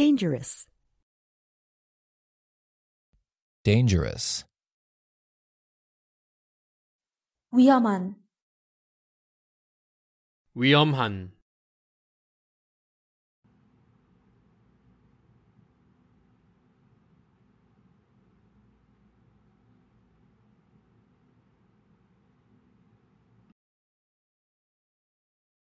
Dangerous. Dangerous. 위험한. 위험한.